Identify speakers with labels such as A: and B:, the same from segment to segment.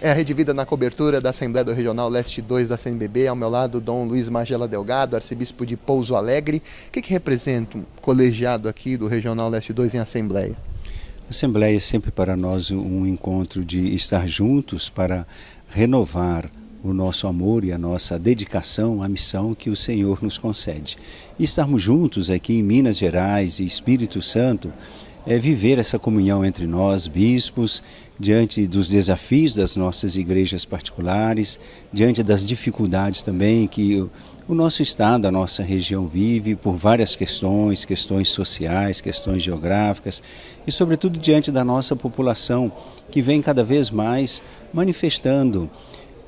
A: É
B: a Rede Vida na cobertura da Assembleia do Regional Leste 2 da CNBB. Ao meu lado, Dom Luiz Magela Delgado, arcebispo de Pouso Alegre. O que, que representa um colegiado aqui do Regional Leste 2 em Assembleia?
A: A Assembleia é sempre para nós um encontro de estar juntos para renovar o nosso amor e a nossa dedicação à missão que o Senhor nos concede. E estarmos juntos aqui em Minas Gerais e Espírito Santo é, viver essa comunhão entre nós, bispos, diante dos desafios das nossas igrejas particulares, diante das dificuldades também que o, o nosso estado, a nossa região vive por várias questões, questões sociais, questões geográficas e, sobretudo, diante da nossa população que vem cada vez mais manifestando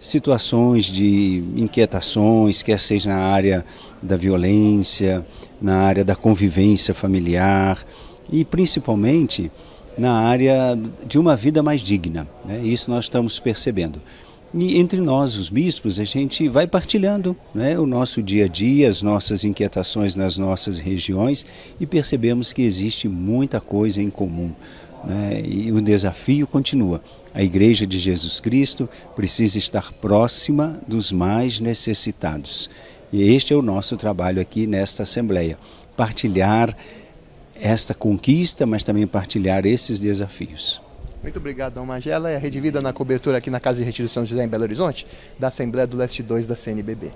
A: situações de inquietações, quer seja na área da violência, na área da convivência familiar, e principalmente na área de uma vida mais digna. Né? Isso nós estamos percebendo. E entre nós, os bispos, a gente vai partilhando né, o nosso dia a dia, as nossas inquietações nas nossas regiões e percebemos que existe muita coisa em comum. Né, e o desafio continua. A Igreja de Jesus Cristo precisa estar próxima dos mais necessitados. E este é o nosso trabalho aqui nesta Assembleia: partilhar esta conquista, mas também partilhar esses
B: desafios. Muito obrigado, Dom Magela. É a Rede Vida na cobertura aqui na Casa de Retiro São José, em Belo Horizonte, da Assembleia do Leste 2 da CNBB.